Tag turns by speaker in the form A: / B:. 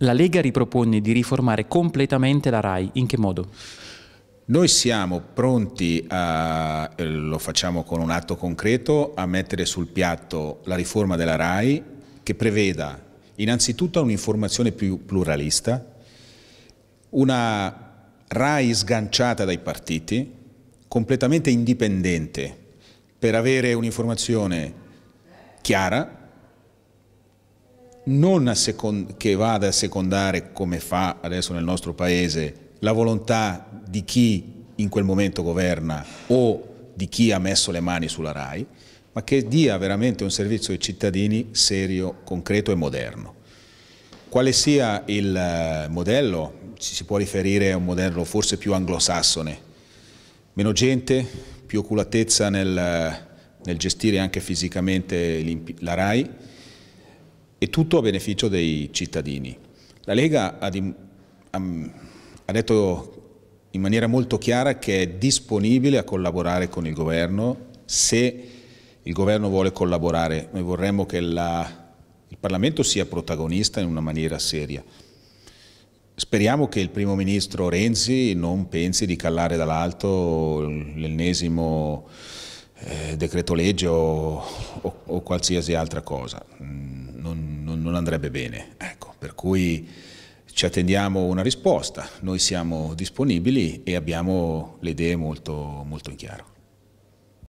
A: La Lega ripropone di riformare completamente la RAI, in che modo? Noi siamo pronti, a, lo facciamo con un atto concreto, a mettere sul piatto la riforma della RAI che preveda innanzitutto un'informazione più pluralista, una RAI sganciata dai partiti, completamente indipendente, per avere un'informazione chiara, non che vada a secondare, come fa adesso nel nostro Paese, la volontà di chi in quel momento governa o di chi ha messo le mani sulla RAI, ma che dia veramente un servizio ai cittadini serio, concreto e moderno. Quale sia il eh, modello? Ci si può riferire a un modello forse più anglosassone, meno gente, più oculatezza nel, nel gestire anche fisicamente la RAI, e tutto a beneficio dei cittadini. La Lega ha, di, ha, ha detto in maniera molto chiara che è disponibile a collaborare con il governo se il governo vuole collaborare. Noi vorremmo che la, il Parlamento sia protagonista in una maniera seria. Speriamo che il primo ministro Renzi non pensi di callare dall'alto l'ennesimo eh, decreto legge o, o, o qualsiasi altra cosa non andrebbe bene. Ecco, per cui ci attendiamo una risposta, noi siamo disponibili e abbiamo le idee molto, molto in chiaro.